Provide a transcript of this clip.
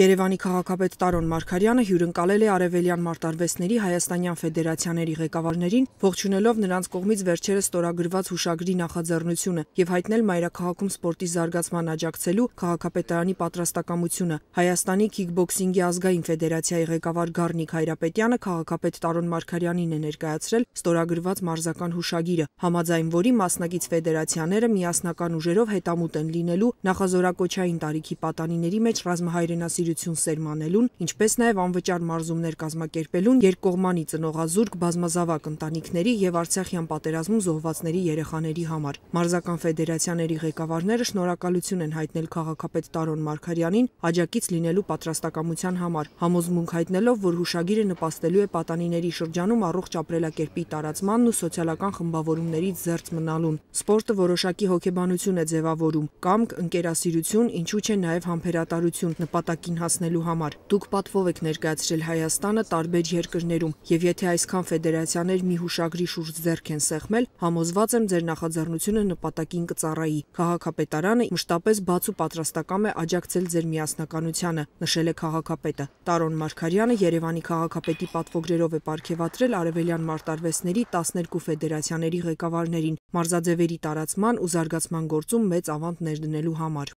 Երևանի քաղաքապետ Տարոն Մարգարյանը հյուրընկալել է Արևելյան մարտարվեսների Հայաստանյան ֆեդերացիաների ղեկավարներին, ողջունելով նրանց կողմից վերջերս ստորագրված հուշագրի նախաձեռնությունը եւ հայտնել մայրաքաղաքում սպորտի զարգացման աջակցելու քաղաքապետարանի պատրաստակամությունը։ Հայաստանի քիքբոքսինգի ազգային ֆեդերացիայի ղեկավար Գառնիկ Հայրապետյանը քաղաքապետ Տարոն Մարգարյանին է ներկայացրել ստորագրված մարզական հուշագիրը, համաձայն որի մասնակից ֆեդերացիաները միասնական ուժերով հետամուտ են լինելու նախազորակոչային տարիքի պատանիների մեջ ռազմահայրենասի ուսումնասիրություն սերմանելուն, ինչպես նաև անվճար մարզումներ կազմակերպելուն երկկողմանի ծնողազուրկ բազմազավակ ընտանիքների եւ Արցախյան պատերազմում զոհվածների երեխաների համար։ Մարզական ֆեդերացիաների ղեկավարները շնորհակալություն են հայտնել քաղաքապետ Տարոն Մարգարյանին աջակից լինելու պատրաստակամության համար, համոզմունք հայտնելով, որ հուշագիրը նպաստելու է պատանիների շրջանում առողջ ապրելակերպի տարածմանն ու սոցիալական խմբավորումներից զերծ մնալուն։ Սպորտը որոշակի հոգեբանություն է ձևավորում, կամք, ընկերասիրություն, ինչու չէ նաև համբերատարություն, նպատակի մարտին հասնելու համար։ Դուք պատվով եք ներկայացրել Հայաստանը տարբեր երկրներում, եւ եթե այսքան ֆեդերացիաներ մի հուշագրի շուրջ ձեռք են սեղմել, համոզված եմ ձեր նախաձեռնությունը նպատակին կծառայի։ Քաղաքապետարանը մշտապես բաց ու պատրաստական է աջակցել ձեր միասնականությանը, նշել է քաղաքապետը։ Տարոն Մարգարյանը Երևանի քաղաքապետի պատվոգրերով է ապարգևատրել արևելյան մարտարվեսների 12 ֆեդերացիաների ղեկավարներին մարզաձևերի տարածման ու զարգացման գործում մեծ ավանդ ներդնելու համար։